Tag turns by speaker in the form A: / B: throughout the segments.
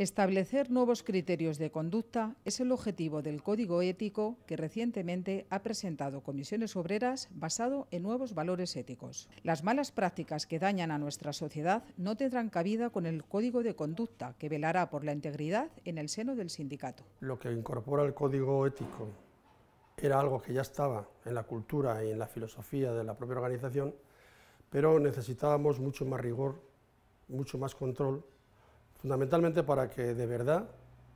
A: Establecer nuevos criterios de conducta es el objetivo del Código Ético que recientemente ha presentado
B: comisiones obreras basado en nuevos valores éticos. Las malas prácticas que dañan a nuestra sociedad no tendrán cabida con el Código de Conducta que velará por la integridad en el seno del sindicato.
C: Lo que incorpora el Código Ético era algo que ya estaba en la cultura y en la filosofía de la propia organización, pero necesitábamos mucho más rigor, mucho más control fundamentalmente para que de verdad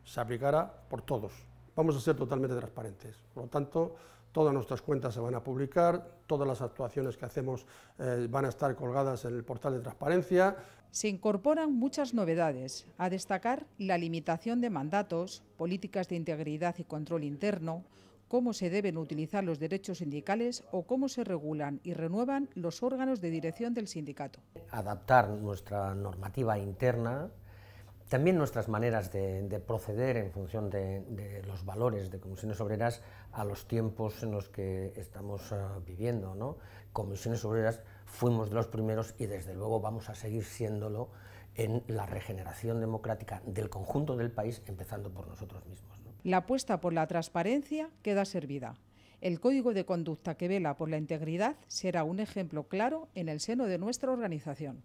C: se aplicara por todos. Vamos a ser totalmente transparentes, por lo tanto, todas nuestras cuentas se van a publicar, todas las actuaciones que hacemos eh, van a estar colgadas en el portal de
B: transparencia. Se incorporan muchas novedades, a destacar la limitación de mandatos, políticas de integridad y control interno, cómo se deben utilizar los derechos sindicales o cómo se regulan y renuevan los órganos de dirección del sindicato.
D: Adaptar nuestra normativa interna también nuestras maneras de, proceder en función de, los valores de comisiones obreras a los tiempos en los que estamos ah, viviendo. ¿no? Comisiones obreras fuimos de los primeros y desde luego vamos a seguir siéndolo en la regeneración democrática del conjunto del país, empezando por nosotros mismos.
B: La apuesta por la transparencia queda servida. El código de
A: conducta que vela por la integridad será un ejemplo claro en el seno de nuestra organización.